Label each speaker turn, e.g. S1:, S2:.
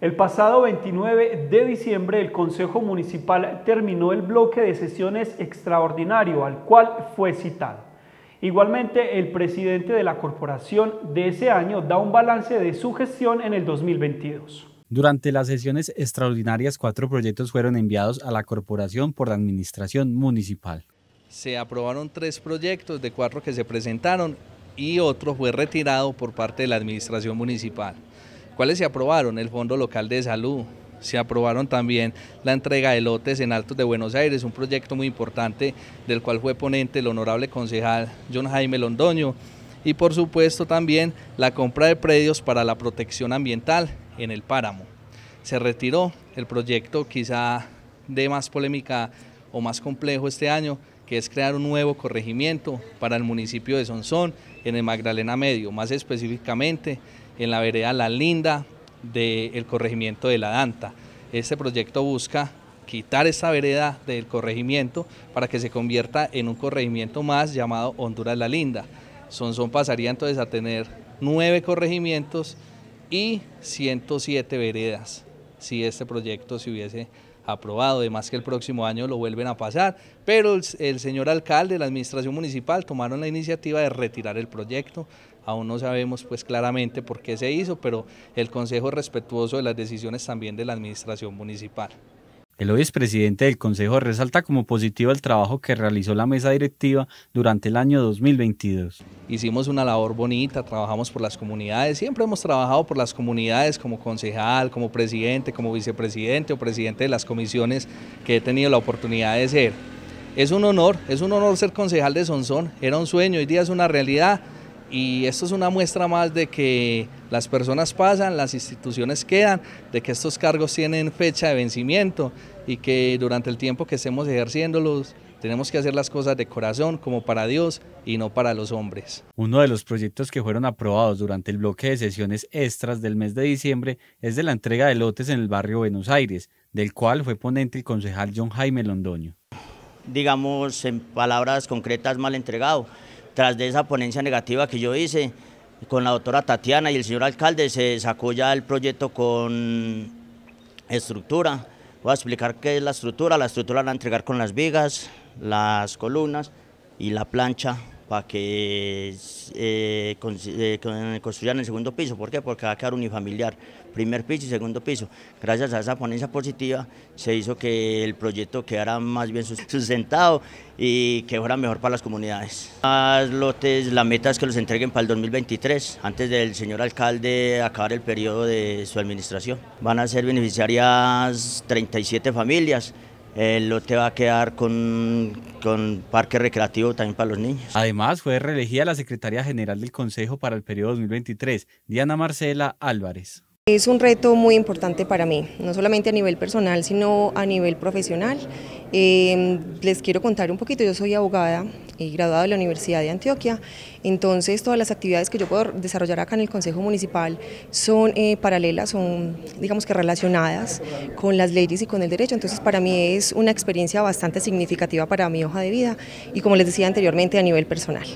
S1: El pasado 29 de diciembre el Consejo Municipal terminó el bloque de sesiones extraordinario al cual fue citado. Igualmente, el presidente de la corporación de ese año da un balance de su gestión en el 2022. Durante las sesiones extraordinarias, cuatro proyectos fueron enviados a la corporación por la administración municipal.
S2: Se aprobaron tres proyectos de cuatro que se presentaron y otro fue retirado por parte de la administración municipal. Cuáles se aprobaron el Fondo Local de Salud, se aprobaron también la entrega de lotes en Altos de Buenos Aires, un proyecto muy importante del cual fue ponente el honorable concejal John Jaime Londoño, y por supuesto también la compra de predios para la protección ambiental en el páramo. Se retiró el proyecto quizá de más polémica o más complejo este año, que es crear un nuevo corregimiento para el municipio de Sonsón en el Magdalena Medio, más específicamente en la vereda La Linda del corregimiento de La Danta. Este proyecto busca quitar esa vereda del corregimiento para que se convierta en un corregimiento más llamado Honduras La Linda. Son pasaría entonces a tener nueve corregimientos y 107 veredas si este proyecto se hubiese aprobado, además que el próximo año lo vuelven a pasar, pero el, señor alcalde, la administración municipal tomaron la iniciativa de retirar el proyecto, aún no sabemos pues claramente por qué se hizo, pero el consejo es respetuoso de las decisiones también de la administración municipal.
S1: El hoy presidente del Consejo resalta como
S2: positivo el trabajo que realizó la mesa directiva durante el año 2022. Hicimos una labor bonita, trabajamos por las comunidades, siempre hemos trabajado por las comunidades como concejal, como presidente, como vicepresidente o presidente de las comisiones que he tenido la oportunidad de ser. Es un honor, es un honor ser concejal de Sonsón, era un sueño, hoy día es una realidad y esto es una muestra más de que las personas pasan, las instituciones quedan, de que estos cargos tienen fecha de vencimiento y que durante el tiempo que estemos ejerciéndolos tenemos que hacer las cosas de corazón, como para Dios y no para los hombres.
S1: Uno de los proyectos que fueron aprobados durante el bloque de sesiones extras del mes de diciembre es de la entrega de lotes en el barrio Buenos Aires, del cual fue ponente el concejal John Jaime Londoño.
S3: Digamos, en palabras concretas, mal entregado. Tras de esa ponencia negativa que yo hice, con la doctora Tatiana y el señor alcalde se sacó ya el proyecto con estructura. Voy a explicar qué es la estructura. La estructura la van a entregar con las vigas, las columnas y la plancha para que eh, eh, construyan el segundo piso. ¿Por qué? Porque va a quedar unifamiliar primer piso y segundo piso. Gracias a esa ponencia positiva se hizo que el proyecto quedara más bien sustentado y que fuera mejor para las comunidades. Los lotes, la meta es que los entreguen para el 2023, antes del señor alcalde acabar el periodo de su administración. Van a ser beneficiarias 37 familias. El lote va a quedar con, con, parque recreativo también para los niños.
S1: Además, fue reelegida la secretaria general del Consejo para el periodo 2023, Diana Marcela Álvarez. Es un reto muy importante para mí, no solamente a nivel personal, sino a nivel profesional. Em, les quiero contar un poquito, yo soy abogada y graduada de la Universidad de Antioquia, entonces todas las actividades que yo puedo desarrollar acá en el Consejo Municipal son eh, paralelas, son digamos que relacionadas con las leyes y con el derecho, entonces para mí es una experiencia bastante significativa para mi hoja de vida y como les decía anteriormente a nivel personal.